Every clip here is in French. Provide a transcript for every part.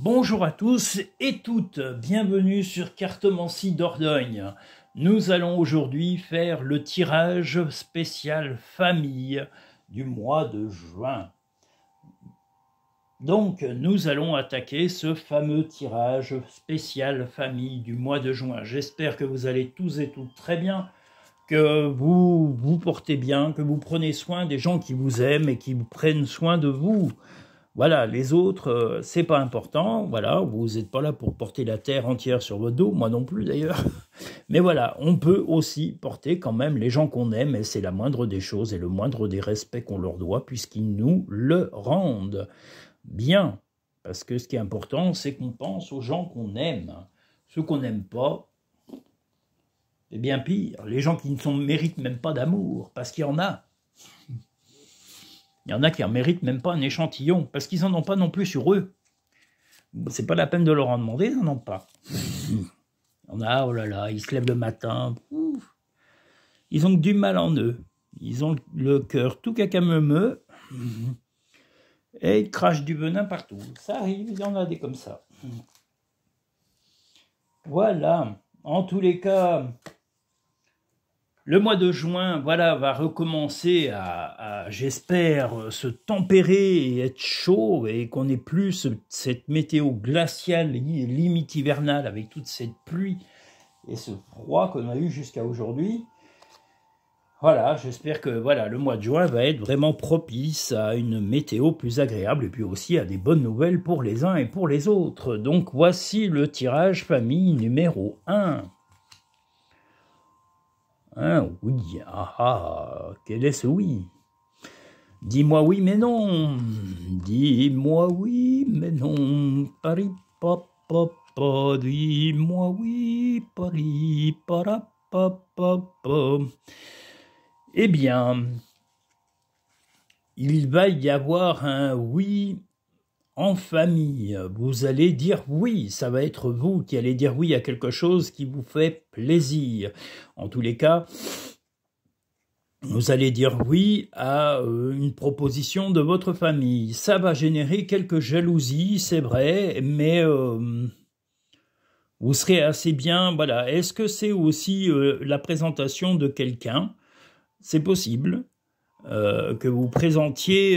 Bonjour à tous et toutes, bienvenue sur Cartomancie d'Ordogne. Nous allons aujourd'hui faire le tirage spécial famille du mois de juin. Donc nous allons attaquer ce fameux tirage spécial famille du mois de juin. J'espère que vous allez tous et toutes très bien, que vous vous portez bien, que vous prenez soin des gens qui vous aiment et qui prennent soin de vous. Voilà, les autres, euh, c'est pas important. Voilà, vous n'êtes pas là pour porter la terre entière sur votre dos, moi non plus d'ailleurs. Mais voilà, on peut aussi porter quand même les gens qu'on aime, et c'est la moindre des choses et le moindre des respects qu'on leur doit, puisqu'ils nous le rendent. Bien, parce que ce qui est important, c'est qu'on pense aux gens qu'on aime. Ceux qu'on n'aime pas, c'est bien pire. Les gens qui ne sont, méritent même pas d'amour, parce qu'il y en a. Il y en a qui en méritent même pas un échantillon, parce qu'ils n'en ont pas non plus sur eux. C'est pas la peine de leur en demander, ils n'en ont pas. On a, oh là là, ils se lèvent le matin. Ils ont du mal en eux. Ils ont le cœur tout cacamemeux. Et ils crachent du venin partout. Ça arrive, il y en a des comme ça. Voilà. En tous les cas, le mois de juin, voilà, va recommencer à, j'espère, euh, se tempérer et être chaud et qu'on n'ait plus cette météo glaciale limite hivernale avec toute cette pluie et ce froid qu'on a eu jusqu'à aujourd'hui. Voilà, j'espère que voilà, le mois de juin va être vraiment propice à une météo plus agréable et puis aussi à des bonnes nouvelles pour les uns et pour les autres. Donc voici le tirage famille numéro 1 un hein, oui, ah ah, quel est ce oui Dis-moi oui, mais non. Dis-moi oui, mais non. Paris, papa, pa, dis-moi oui, Paris, para, pa, pa, pa. Eh bien, il va y avoir un oui en famille. Vous allez dire oui, ça va être vous qui allez dire oui à quelque chose qui vous fait plaisir. En tous les cas, vous allez dire oui à euh, une proposition de votre famille. Ça va générer quelques jalousies, c'est vrai, mais euh, vous serez assez bien. Voilà. Est-ce que c'est aussi euh, la présentation de quelqu'un C'est possible que vous présentiez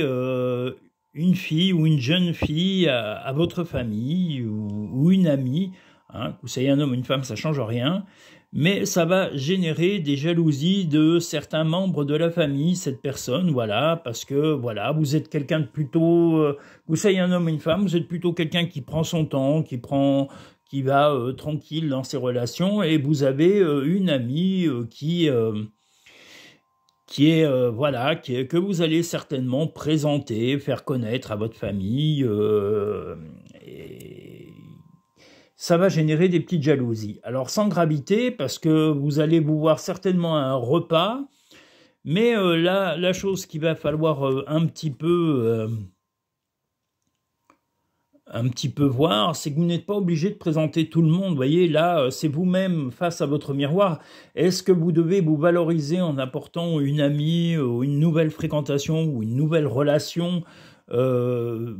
une fille ou une jeune fille à, votre famille ou, une amie. Hein, que vous soyez un homme ou une femme, ça change rien. Mais ça va générer des jalousies de certains membres de la famille, cette personne, voilà, parce que voilà, vous êtes quelqu'un de plutôt, que vous soyez un homme ou une femme, vous êtes plutôt quelqu'un qui prend son temps, qui prend, qui va euh, tranquille dans ses relations, et vous avez euh, une amie euh, qui qui est euh, voilà que vous allez certainement présenter, faire connaître à votre famille. Euh, ça va générer des petites jalousies. Alors sans gravité parce que vous allez vous voir certainement à un repas, mais euh, là la chose qu'il va falloir un petit peu un petit peu voir, c'est que vous n'êtes pas obligé de présenter tout le monde. Vous voyez, là, euh, c'est vous-même face à votre miroir. Est-ce que vous devez vous valoriser en apportant une amie ou euh, une nouvelle fréquentation ou une nouvelle relation euh,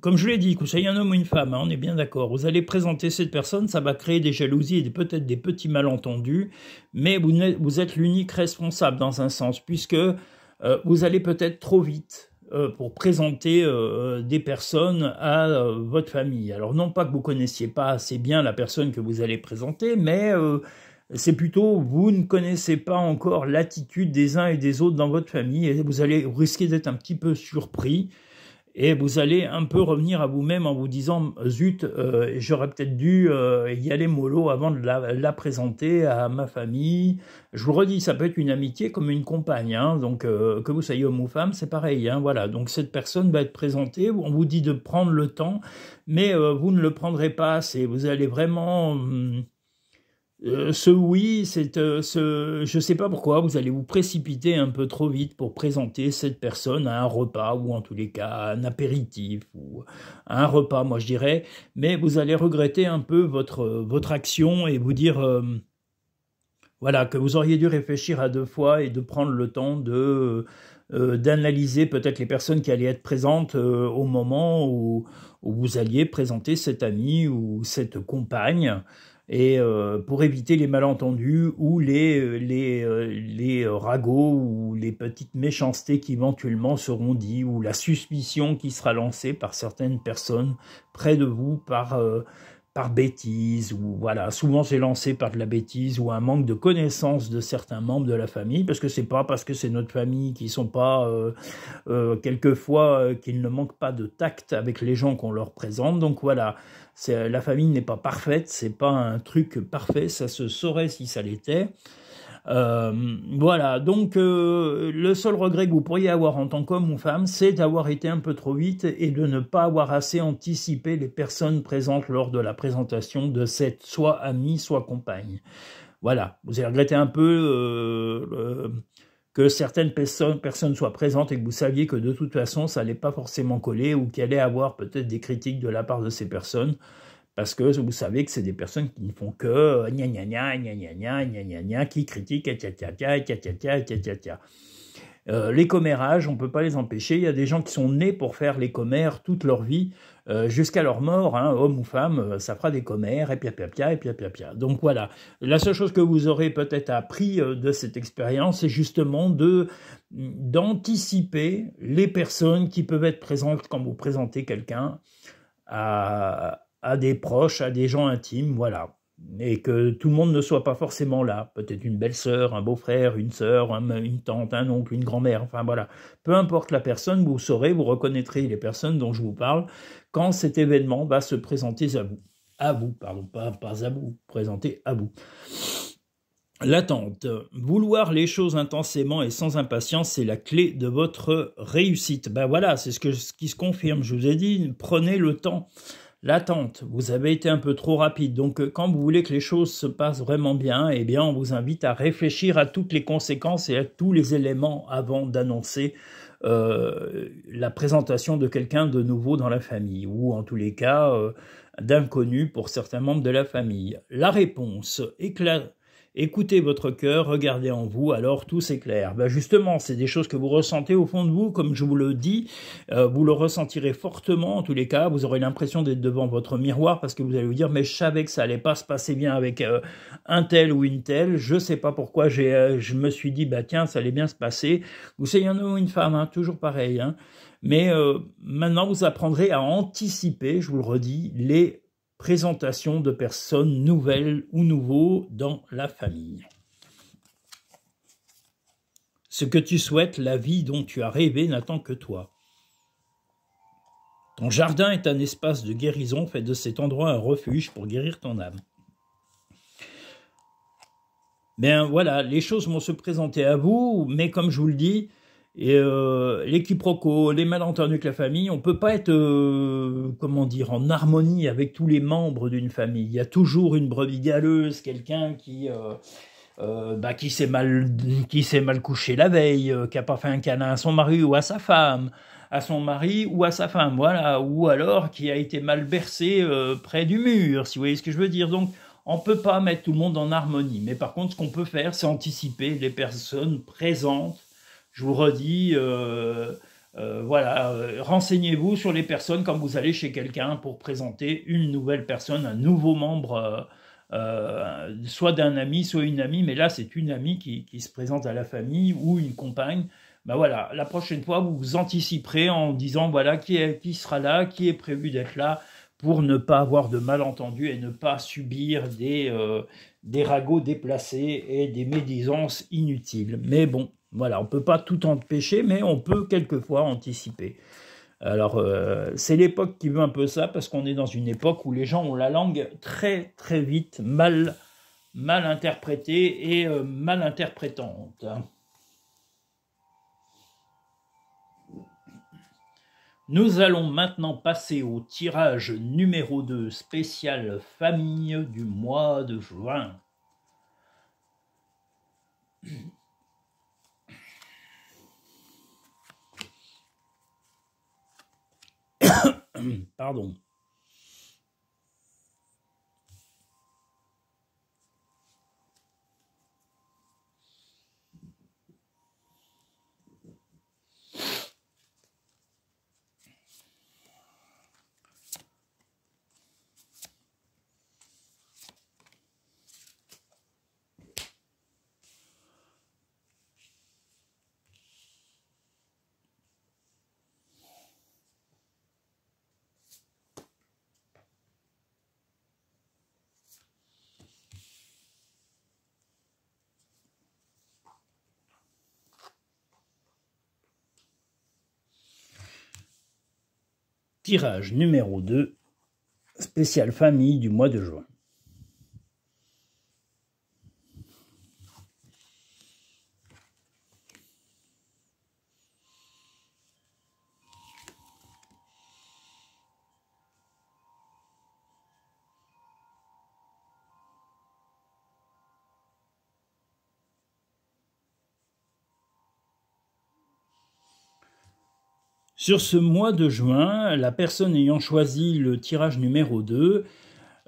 Comme je l'ai dit, que vous soyez un homme ou une femme, hein, on est bien d'accord. Vous allez présenter cette personne, ça va créer des jalousies et peut-être des petits malentendus, mais vous, êtes l'unique responsable dans un sens, puisque vous allez peut-être trop vite euh, pour présenter euh, des personnes à euh, votre famille. Alors non pas que vous connaissiez pas assez bien la personne que vous allez présenter, mais c'est plutôt vous ne connaissez pas encore l'attitude des uns et des autres dans votre famille et vous allez risquer d'être un petit peu surpris et vous allez un peu revenir à vous-même en vous disant zut, euh, j'aurais peut-être dû euh, y aller mollo avant de la, présenter à ma famille. Je vous redis, ça peut être une amitié comme une compagne, hein. donc euh, que vous soyez homme ou femme, c'est pareil. Hein, voilà, donc cette personne va être présentée, on vous dit de prendre le temps, mais vous ne le prendrez pas. vous allez vraiment hum, euh, ce oui, c'est euh, ce, je ne sais pas pourquoi, vous allez vous précipiter un peu trop vite pour présenter cette personne à un repas ou en tous les cas à un apéritif ou à un repas, moi je dirais. Mais vous allez regretter un peu votre, euh, votre action et vous dire voilà que vous auriez dû réfléchir à deux fois et de prendre le temps de d'analyser peut-être les personnes qui allaient être présentes au moment où, où, vous alliez présenter cette amie ou cette compagne et euh, pour éviter les malentendus ou les, euh, les, euh, les, ragots ou les petites méchancetés qui éventuellement seront dites ou la suspicion qui sera lancée par certaines personnes près de vous par, par bêtise ou voilà souvent c'est lancé par de la bêtise ou un manque de connaissance de certains membres de la famille parce que c'est pas parce que c'est notre famille qui sont pas quelquefois qu'ils ne manquent pas de tact avec les gens qu'on leur présente donc voilà euh, la famille n'est pas parfaite, c'est pas un truc parfait, ça se saurait si ça l'était. Euh, voilà, donc euh, le seul regret que vous pourriez avoir en tant qu'homme ou femme, c'est d'avoir été un peu trop vite et de ne pas avoir assez anticipé les personnes présentes lors de la présentation de cette soit amie, soit compagne. Voilà, vous avez regretté un peu que certaines personnes, soient présentes et que vous saviez que de toute façon, ça n'allait pas forcément coller ou qu'il allait avoir peut-être des critiques de la part de ces personnes parce que vous savez que c'est des personnes qui ne font que euh, gna gna gna gna gna gna gna gna gna qui critiquent et les commérages, on ne peut pas les empêcher. Il y a des gens qui sont nés pour faire les commères toute leur vie. Euh, jusqu'à leur mort, hein, homme ou femme, euh, ça fera des commères, et pia pia pia, et pia pia pia. Donc voilà, la seule chose que vous aurez peut-être appris euh, de cette expérience, c'est justement de mm, d'anticiper les personnes qui peuvent être présentes quand vous présentez quelqu'un à, à des proches, à des gens intimes, voilà et que tout le monde ne soit pas forcément là. Peut-être une belle-sœur, un beau-frère, une sœur, une tante, un oncle, une grand-mère, enfin voilà. Peu importe la personne, vous saurez, vous reconnaîtrez les personnes dont je vous parle quand cet événement va se présenter à vous. À vous, pardon, pas, à vous, présenter à vous. L'attente. Vouloir les choses intensément et sans impatience, c'est la clé de votre réussite. Ben voilà, c'est ce qui se confirme, je vous ai dit, prenez le temps l'attente. Vous avez été un peu trop rapide. Donc, euh, quand vous voulez que les choses se passent vraiment bien, eh bien, on vous invite à réfléchir à toutes les conséquences et à tous les éléments avant d'annoncer euh, la présentation de quelqu'un de nouveau dans la famille, ou en tous les cas, euh, d'inconnu pour certains membres de la famille. La réponse éclate Écoutez votre cœur, regardez en vous, alors tout s'éclaire. Ben justement, c'est des choses que vous ressentez au fond de vous, comme je vous le dis, euh, vous le ressentirez fortement en tous les cas, vous aurez l'impression d'être devant votre miroir parce que vous allez vous dire mais je savais que ça allait pas se passer bien avec euh, un tel ou une telle, je sais pas pourquoi j'ai euh, je me suis dit bah tiens, ça allait bien se passer. Vous savez, un homme ou une femme, hein, toujours pareil hein. Mais maintenant vous apprendrez à anticiper, je vous le redis, les présentation de personnes nouvelles ou nouveaux dans la famille. Ce que tu souhaites, la vie dont tu as rêvé n'attend que toi. Ton jardin est un espace de guérison, fait de cet endroit un refuge pour guérir ton âme. Bien voilà, les choses vont se présenter à vous, mais comme je vous le dis, et euh, les quiproquos, les malentendus avec la famille, on ne peut pas être, euh, comment dire, en harmonie avec tous les membres d'une famille. Il y a toujours une brebis galeuse, quelqu'un qui, euh, euh bah, qui s'est mal, qui s'est mal couché la veille, euh, qui a pas fait un câlin à son mari ou à sa femme, à son mari ou à sa femme, voilà, ou alors qui a été mal bercé près du mur, si vous voyez ce que je veux dire. Donc, on ne peut pas mettre tout le monde en harmonie. Mais par contre, ce qu'on peut faire, c'est anticiper les personnes présentes je vous redis, euh, euh, voilà, euh, renseignez-vous sur les personnes quand vous allez chez quelqu'un pour présenter une nouvelle personne, un nouveau membre, soit d'un ami, soit une amie, mais là c'est une amie qui, se présente à la famille ou une compagne. Ben voilà, la prochaine fois vous vous anticiperez en disant voilà qui, qui sera là, qui est prévu d'être là pour ne pas avoir de malentendus et ne pas subir des, des ragots déplacés et des médisances inutiles. Mais bon, voilà, on ne peut pas tout empêcher, mais on peut quelquefois anticiper. Alors, euh, c'est l'époque qui veut un peu ça, parce qu'on est dans une époque où les gens ont la langue très, très vite, mal, mal interprétée et euh, mal interprétante. Nous allons maintenant passer au tirage numéro 2 spécial famille du mois de juin. pardon, tirage numéro 2, spécial famille du mois de juin. Sur ce mois de juin, la personne ayant choisi le tirage numéro 2,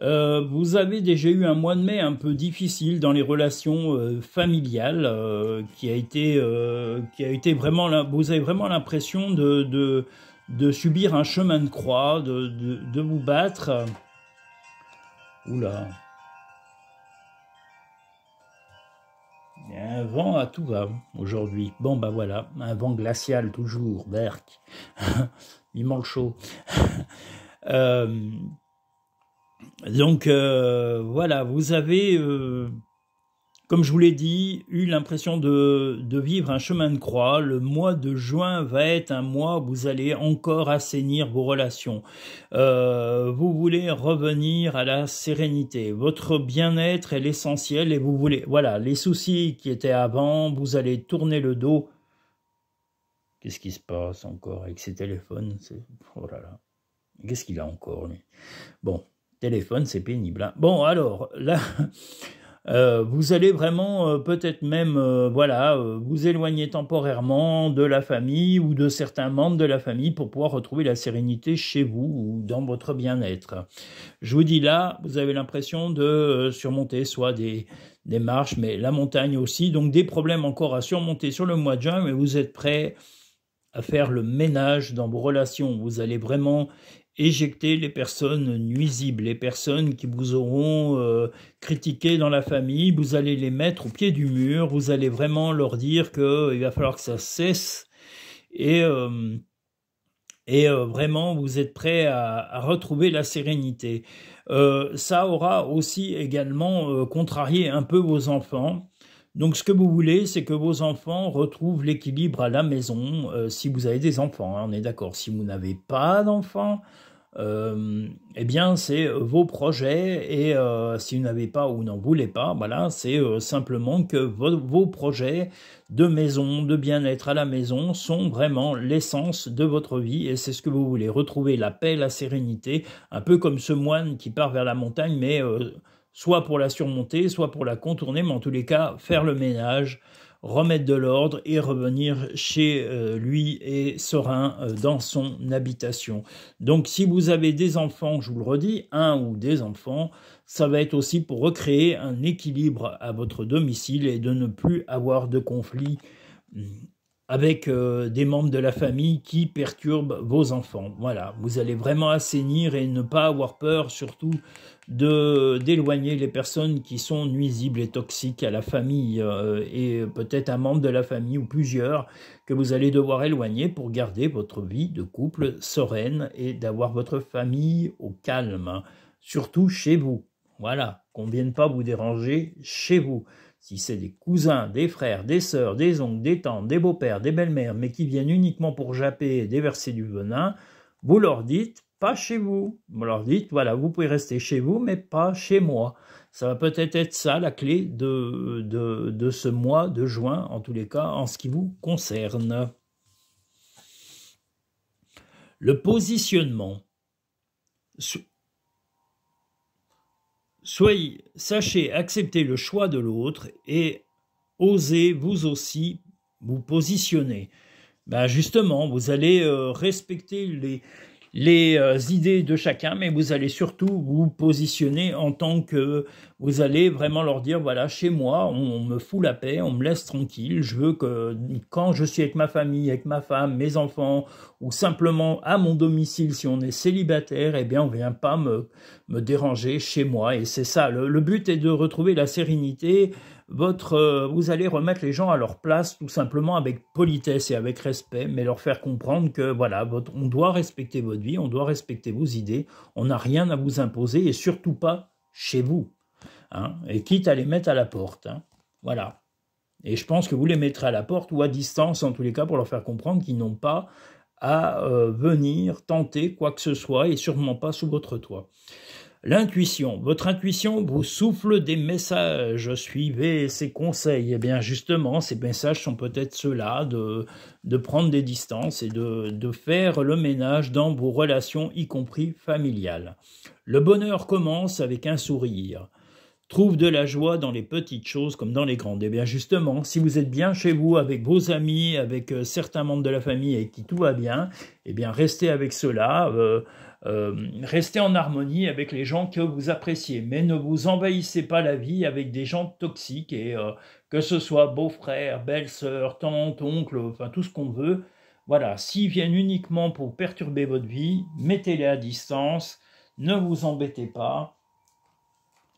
euh, vous avez déjà eu un mois de mai un peu difficile dans les relations euh, familiales, euh, qui a été, qui a été vraiment, vous avez vraiment l'impression de, subir un chemin de croix, de, de vous battre. Oula. un vent à tout va aujourd'hui. Bon, bah voilà, un vent glacial toujours, Berk. Il manque chaud. Euh, donc euh, voilà, vous avez euh, comme je vous l'ai dit, eu l'impression de, vivre un chemin de croix. Le mois de juin va être un mois où vous allez encore assainir vos relations. Euh, vous voulez revenir à la sérénité. Votre bien-être est l'essentiel et vous voulez, voilà, les soucis qui étaient avant, vous allez tourner le dos. Qu'est-ce qui se passe encore avec ces téléphones Oh là là. Qu'est-ce qu'il a encore, lui Bon, téléphone, c'est pénible. Hein. bon, alors, là, euh, vous allez vraiment euh, peut-être même euh, voilà vous éloigner temporairement de la famille ou de certains membres de la famille pour pouvoir retrouver la sérénité chez vous ou dans votre bien-être. Je vous dis là, vous avez l'impression de surmonter soit des, des marches, mais la montagne aussi, donc des problèmes encore à surmonter sur le mois de juin, mais vous êtes prêt à faire le ménage dans vos relations. Vous allez vraiment éjecter les personnes nuisibles, les personnes qui vous auront critiquées euh, critiqué dans la famille, vous allez les mettre au pied du mur, vous allez vraiment leur dire qu'il euh, va falloir que ça cesse et, euh, vraiment vous êtes prêt à, retrouver la sérénité. ça aura aussi également contrarié un peu vos enfants. Donc ce que vous voulez, c'est que vos enfants retrouvent l'équilibre à la maison, si vous avez des enfants, hein, on est d'accord. Si vous n'avez pas d'enfants, euh, eh bien, c'est euh, vos projets et euh, si vous n'avez pas ou n'en voulez pas, voilà, c'est simplement que vos, projets de maison, de bien-être à la maison sont vraiment l'essence de votre vie et c'est ce que vous voulez, retrouver la paix, la sérénité, un peu comme ce moine qui part vers la montagne, mais soit pour la surmonter, soit pour la contourner, mais en tous les cas, faire le ménage, remettre de l'ordre et revenir chez euh, lui et serein euh, dans son habitation. Donc si vous avez des enfants, je vous le redis, un ou des enfants, ça va être aussi pour recréer un équilibre à votre domicile et de ne plus avoir de conflits mm, avec euh, des membres de la famille qui perturbent vos enfants. Voilà, vous allez vraiment assainir et ne pas avoir peur surtout d'éloigner les personnes qui sont nuisibles et toxiques à la famille euh, et peut-être un membre de la famille ou plusieurs que vous allez devoir éloigner pour garder votre vie de couple sereine et d'avoir votre famille au calme, surtout chez vous. Voilà, qu'on ne vienne pas vous déranger chez vous. Si c'est des cousins, des frères, des sœurs, des oncles, des tantes, des beaux-pères, des belles-mères, mais qui viennent uniquement pour japper et déverser du venin, vous leur dites pas chez vous. Vous leur dites, voilà, vous pouvez rester chez vous, mais pas chez moi. Ça va peut-être être ça la clé de, de, de ce mois de juin, en tous les cas, en ce qui vous concerne. Le positionnement. Soyez, sachez accepter le choix de l'autre et osez vous aussi vous positionner. Ben justement, vous allez euh, respecter les, les euh, idées de chacun, mais vous allez surtout vous positionner en tant que vous allez vraiment leur dire, voilà, chez moi, on, me fout la paix, on me laisse tranquille, je veux que quand je suis avec ma famille, avec ma femme, mes enfants, ou simplement à mon domicile, si on est célibataire, eh bien, on ne vient pas me, me déranger chez moi. Et c'est ça, le but est de retrouver la sérénité votre, euh, vous allez remettre les gens à leur place tout simplement avec politesse et avec respect, mais leur faire comprendre que voilà, on doit respecter votre vie, on doit respecter vos idées, on n'a rien à vous imposer et surtout pas chez vous. Hein, et quitte à les mettre à la porte. Hein. voilà. Et je pense que vous les mettrez à la porte ou à distance en tous les cas pour leur faire comprendre qu'ils n'ont pas à euh, venir tenter quoi que ce soit et sûrement pas sous votre toit. L'intuition. Votre intuition vous souffle des messages. Suivez ces conseils. Eh bien, justement, ces messages sont peut-être ceux-là de, de prendre des distances et de, de faire le ménage dans vos relations, y compris familiales. Le bonheur commence avec un sourire trouve de la joie dans les petites choses comme dans les grandes. Et eh bien justement, si vous êtes bien chez vous, avec vos amis, avec euh, certains membres de la famille avec qui tout va bien, eh bien restez avec cela, euh, euh, restez en harmonie avec les gens que vous appréciez, mais ne vous envahissez pas la vie avec des gens toxiques, et que ce soit beau-frère, belle-sœur, tante, oncle, enfin tout ce qu'on veut. Voilà, s'ils viennent uniquement pour perturber votre vie, mettez-les à distance, ne vous embêtez pas,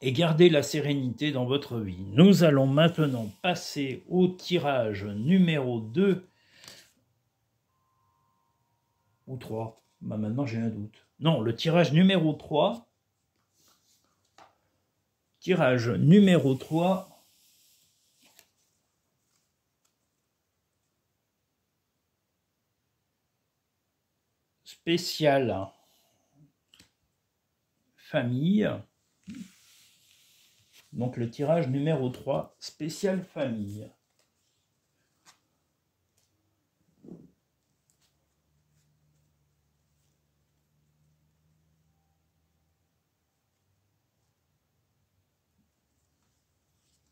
et gardez la sérénité dans votre vie. Nous allons maintenant passer au tirage numéro 2 ou 3. Bah, maintenant j'ai un doute. Non, le tirage numéro 3. Tirage numéro 3. Spécial. Famille. Donc le tirage numéro 3, spécial famille.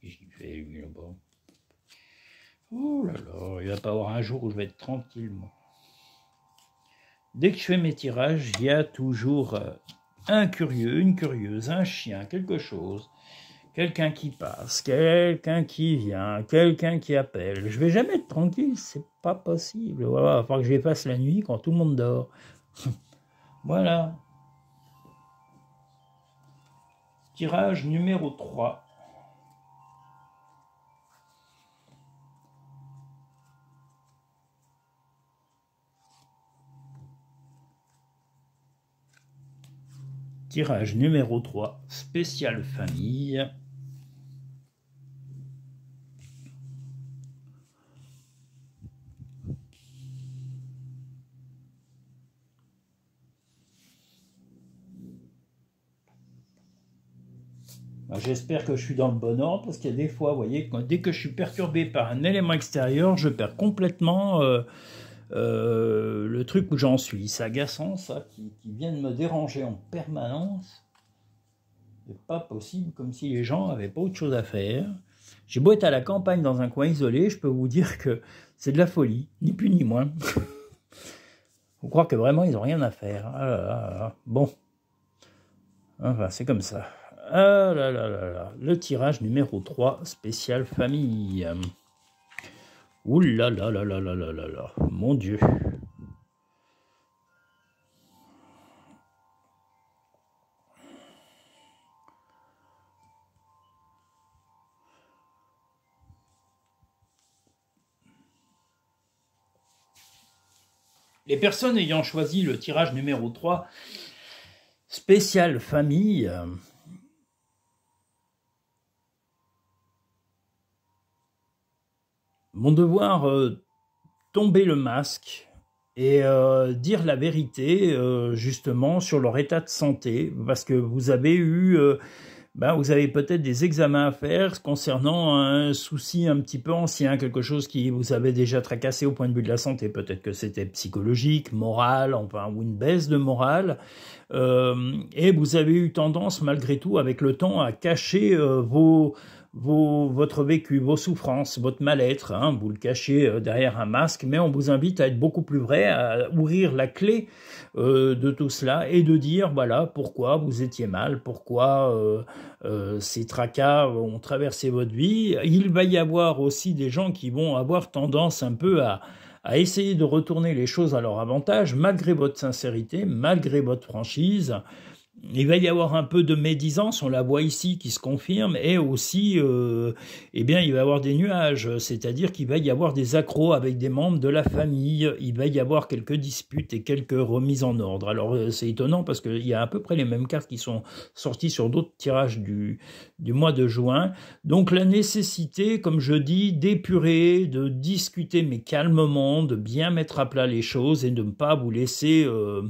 J'y vais, là Oh là là, il va pas avoir un jour où je vais être tranquillement. Dès que je fais mes tirages, il y a toujours euh, un curieux, une curieuse, un chien, quelque chose quelqu'un qui passe, quelqu'un qui vient, quelqu'un qui appelle. Je vais jamais être tranquille, c'est pas possible. Voilà, il va que j'efface la nuit quand tout le monde dort. voilà. Tirage numéro 3. Tirage numéro 3, spécial famille. Ben, j'espère que je suis dans le bon ordre parce qu'il y a des fois, vous voyez, dès que je suis perturbé par un élément extérieur, je perds complètement euh, euh, le truc où j'en suis. C'est agaçant, ça, qui, vient de me déranger en permanence. C'est pas possible, comme si les gens n'avaient pas autre chose à faire. J'ai beau être à la campagne dans un coin isolé, je peux vous dire que c'est de la folie, ni plus ni moins. Faut croire que vraiment ils n'ont rien à faire. Ah bon. Enfin, c'est comme ça. Ah là là là là. Le tirage numéro 3, spécial famille. Ouh là là là là là là là là. Mon Dieu. Les personnes ayant choisi le tirage numéro 3, spécial famille, Mon devoir, euh, tomber le masque et euh, dire la vérité euh, justement sur leur état de santé, parce que vous avez eu... Ben, vous avez peut-être des examens à faire concernant un souci un petit peu ancien, quelque chose qui vous avait déjà tracassé au point de vue de la santé. Peut-être que c'était psychologique, moral, enfin, ou une baisse de morale. et vous avez eu tendance, malgré tout, avec le temps, à cacher vos, votre vécu, vos souffrances, votre mal-être. Hein, vous le cachez euh, derrière un masque, mais on vous invite à être beaucoup plus vrai, à ouvrir la clé euh, de tout cela et de dire voilà pourquoi vous étiez mal, pourquoi euh, ces tracas ont traversé votre vie. Il va y avoir aussi des gens qui vont avoir tendance un peu à, à essayer de retourner les choses à leur avantage, malgré votre sincérité, malgré votre franchise, il va y avoir un peu de médisance, on la voit ici qui se confirme, et aussi, euh, eh bien, il va y avoir des nuages, c'est-à-dire qu'il va y avoir des accros avec des membres de la famille, il va y avoir quelques disputes et quelques remises en ordre. Alors, euh, c'est étonnant parce qu'il y a à peu près les mêmes cartes qui sont sorties sur d'autres tirages du, du mois de juin. Donc, la nécessité, comme je dis, d'épurer, de discuter, mais calmement, de bien mettre à plat les choses et de ne pas vous laisser... Euh,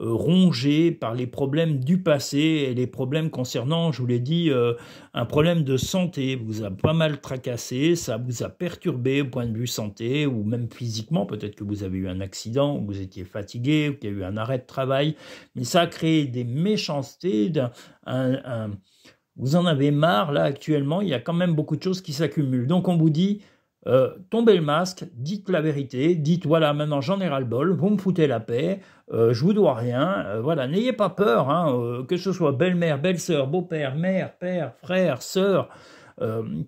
euh, rongé par les problèmes du passé et les problèmes concernant, je vous l'ai dit, euh, un problème de santé vous a pas mal tracassé, ça vous a perturbé au point de vue santé ou même physiquement, peut-être que vous avez eu un accident, vous étiez fatigué, qu'il y a eu un arrêt de travail, mais ça a créé des méchancetés, vous en avez marre, là actuellement, il y a quand même beaucoup de choses qui s'accumulent. Donc on vous dit, euh, tombez le masque, dites la vérité, dites voilà, maintenant j'en ai ras-le-bol, vous me foutez la paix, euh, je vous dois rien, euh, voilà, n'ayez pas peur, hein, que ce soit belle-mère, belle-sœur, beau-père, mère, père, frère, sœur,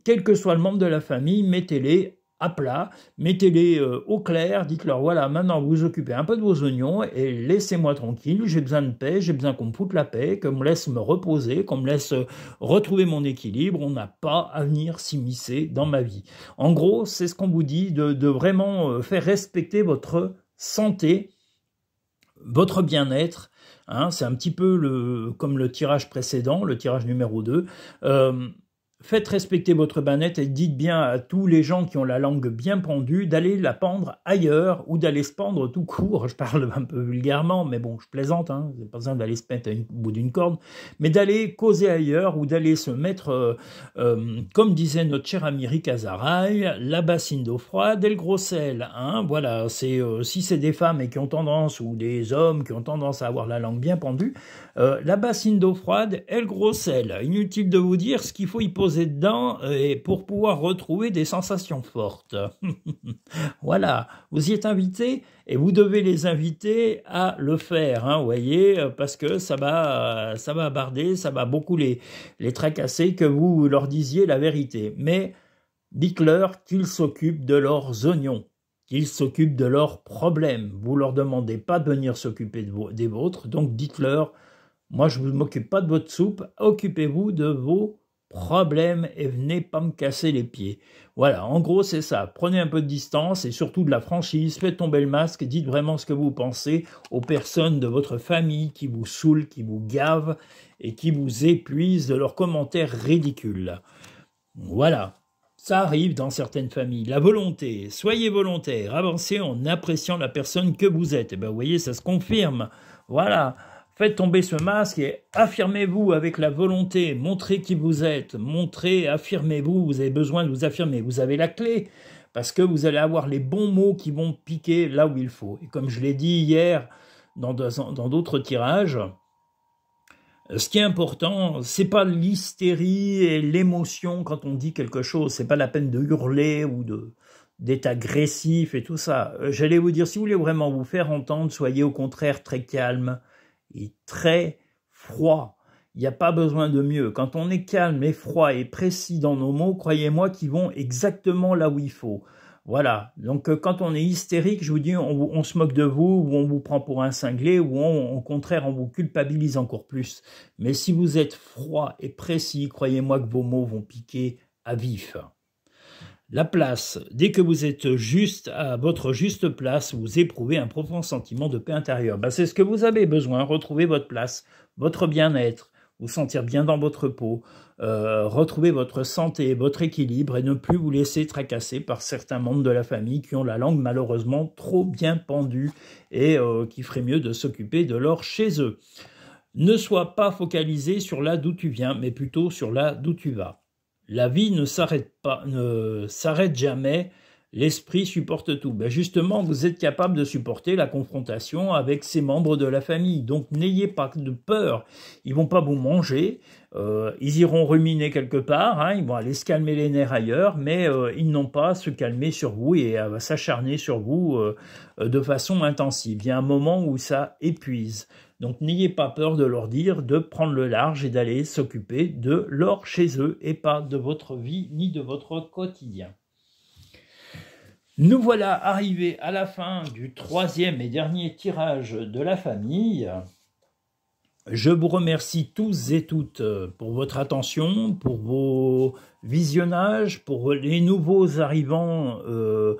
quel que soit le membre de la famille, mettez-les à plat, mettez-les euh, au clair, dites-leur voilà, maintenant vous, vous occupez un peu de vos oignons et laissez-moi tranquille, j'ai besoin de paix, j'ai besoin qu'on me foute la paix, qu'on me laisse me reposer, qu'on me laisse euh, retrouver mon équilibre, on n'a pas à venir s'immiscer dans ma vie. En gros, c'est ce qu'on vous dit, de, vraiment euh, faire respecter votre santé, votre bien-être, hein. c'est un petit peu le, comme le tirage précédent, le tirage numéro 2. Faites respecter votre bannette et dites bien à tous les gens qui ont la langue bien pendue d'aller la pendre ailleurs ou d'aller se pendre tout court. Je parle un peu vulgairement, mais bon, je plaisante, hein, vous n'avez pas besoin d'aller se mettre au bout d'une corde, mais d'aller causer ailleurs ou d'aller se mettre, euh, euh, comme disait notre cher ami Ricazaray, la bassine d'eau froide et le gros hein. voilà, c'est euh, si c'est des femmes et qui ont tendance, ou des hommes qui ont tendance à avoir la langue bien pendue, la bassine d'eau froide et le Inutile de vous dire ce qu'il faut y poser dedans euh, et pour pouvoir retrouver des sensations fortes. voilà, vous y êtes invité et vous devez les inviter à le faire, hein, vous voyez, euh, parce que ça va, euh, ça va barder, ça va beaucoup les, les tracasser que vous leur disiez la vérité. Mais dites-leur qu'ils s'occupent de leurs oignons. qu'ils s'occupent de leurs problèmes. Vous leur demandez pas de venir s'occuper des vôtres, donc dites-leur, moi je ne m'occupe pas de votre soupe, occupez-vous de vos problème et venez pas me casser les pieds. Voilà, en gros c'est ça. Prenez un peu de distance et surtout de la franchise, faites tomber le masque, dites vraiment ce que vous pensez aux personnes de votre famille qui vous saoulent, qui vous gavent et qui vous épuisent de leurs commentaires ridicules. Voilà. Ça arrive dans certaines familles. La volonté, soyez volontaire, avancez en appréciant la personne que vous êtes. Et eh bien, vous voyez, ça se confirme. Voilà tomber ce masque et affirmez-vous avec la volonté, montrez qui vous êtes, montrez, affirmez-vous, vous avez besoin de vous affirmer, vous avez la clé, parce que vous allez avoir les bons mots qui vont piquer là où il faut. Et comme je l'ai dit hier dans d'autres tirages, ce qui est important, c'est pas l'hystérie et l'émotion quand on dit quelque chose, c'est pas la peine de hurler ou de, d'être agressif et tout ça. Euh, j'allais vous dire, si vous voulez vraiment vous faire entendre, soyez au contraire très calme, et très froid. Il n'y a pas besoin de mieux. Quand on est calme et froid et précis dans nos mots, croyez-moi qu'ils vont exactement là où il faut. Voilà. Donc euh, quand on est hystérique, je vous dis, on, se moque de vous, ou on vous prend pour un cinglé, ou au contraire, on vous culpabilise encore plus. Mais si vous êtes froid et précis, croyez-moi que vos mots vont piquer à vif la place. Dès que vous êtes juste à votre juste place, vous éprouvez un profond sentiment de paix intérieure. Ben, c'est ce que vous avez besoin, retrouver votre place, votre bien-être, vous sentir bien dans votre peau, euh, retrouver votre santé, votre équilibre et ne plus vous laisser tracasser par certains membres de la famille qui ont la langue malheureusement trop bien pendue et euh, qui ferait mieux de s'occuper de l'or chez eux. Ne sois pas focalisé sur là d'où tu viens, mais plutôt sur là d'où tu vas. La vie ne s'arrête pas, ne s'arrête jamais. L'esprit supporte tout. Ben justement, vous êtes capable de supporter la confrontation avec ces membres de la famille. Donc n'ayez pas de peur. Ils vont pas vous manger. Euh, ils iront ruminer quelque part. Hein. Ils vont aller se calmer les nerfs ailleurs, mais euh, ils n'ont pas à se calmer sur vous et à s'acharner sur vous euh, de façon intensive. Il y a un moment où ça épuise. Donc n'ayez pas peur de leur dire de prendre le large et d'aller s'occuper de leur chez eux et pas de votre vie ni de votre quotidien. Nous voilà arrivés à la fin du troisième et dernier tirage de la famille. Je vous remercie tous et toutes euh, pour votre attention, pour vos visionnages, pour les nouveaux arrivants. Euh,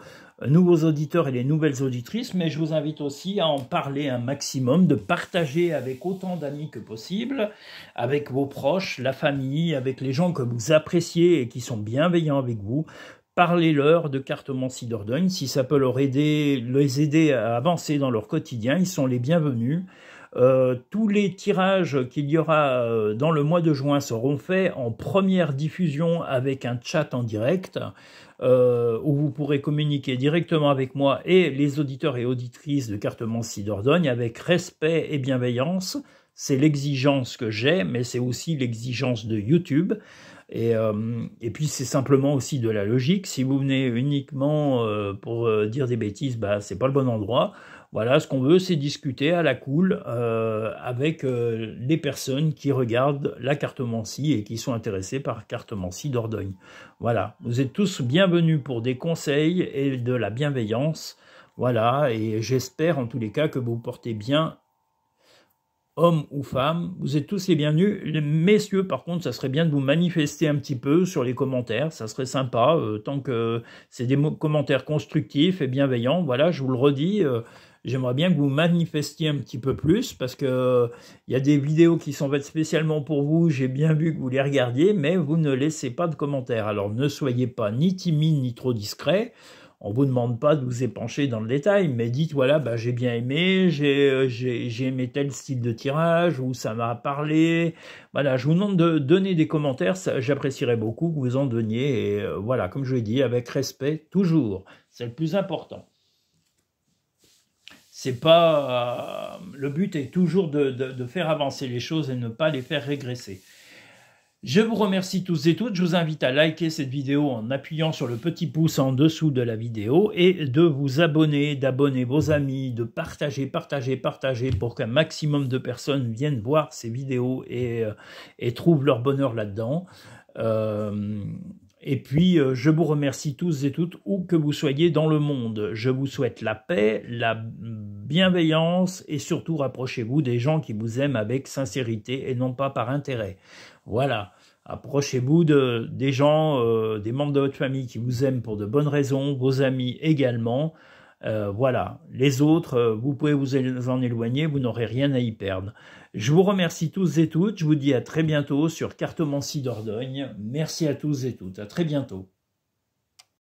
nouveaux auditeurs et les nouvelles auditrices, mais je vous invite aussi à en parler un maximum, de partager avec autant d'amis que possible, avec vos proches, la famille, avec les gens que vous appréciez et qui sont bienveillants avec vous. Parlez-leur de Cartomancy Dordogne, si ça peut leur aider, les aider à avancer dans leur quotidien, ils sont les bienvenus. Euh, tous les tirages qu'il y aura euh, dans le mois de juin seront faits en première diffusion avec un chat en direct. Euh, où vous pourrez communiquer directement avec moi et les auditeurs et auditrices de Cartemancy d'Ordogne avec respect et bienveillance. C'est l'exigence que j'ai, mais c'est aussi l'exigence de YouTube. Et, puis c'est simplement aussi de la logique. Si vous venez uniquement pour dire des bêtises, bah c'est pas le bon endroit. Voilà, ce qu'on veut, c'est discuter à la cool euh, avec euh, les personnes qui regardent la cartomancie et qui sont intéressées par cartomancie d'Ordogne. Voilà, vous êtes tous bienvenus pour des conseils et de la bienveillance. Voilà, et j'espère en tous les cas que vous portez bien, hommes ou femmes. Vous êtes tous les bienvenus. Les messieurs, par contre, ça serait bien de vous manifester un petit peu sur les commentaires. Ça serait sympa, euh, tant que c'est des commentaires constructifs et bienveillants. Voilà, je vous le redis. J'aimerais bien que vous manifestiez un petit peu plus parce que il euh, y a des vidéos qui sont faites spécialement pour vous. J'ai bien vu que vous les regardiez, mais vous ne laissez pas de commentaires. Alors ne soyez pas ni timide ni trop discret. On vous demande pas de vous épancher dans le détail, mais dites voilà, bah, j'ai bien aimé, euh, j'ai aimé tel style de tirage, ou ça m'a parlé. Voilà, je vous demande de donner des commentaires, j'apprécierais beaucoup que vous en donniez, et euh, voilà, comme je l'ai dit, avec respect toujours, c'est le plus important. C'est pas euh, le but est toujours de, faire avancer les choses et ne pas les faire régresser. Je vous remercie tous et toutes. Je vous invite à liker cette vidéo en appuyant sur le petit pouce en dessous de la vidéo et de vous abonner, d'abonner vos amis, de partager, partager, partager pour qu'un maximum de personnes viennent voir ces vidéos et, euh, et trouvent leur bonheur là-dedans. Euh, et puis, euh, je vous remercie tous et toutes, où que vous soyez dans le monde. Je vous souhaite la paix, la bienveillance et surtout rapprochez-vous des gens qui vous aiment avec sincérité et non pas par intérêt. Voilà. Approchez-vous de, des gens, euh, des membres de votre famille qui vous aiment pour de bonnes raisons, vos amis également. Euh, voilà. Les autres, euh, vous pouvez vous en éloigner, vous n'aurez rien à y perdre. Je vous remercie tous et toutes. Je vous dis à très bientôt sur Cartomancy Dordogne. Merci à tous et toutes. À très bientôt.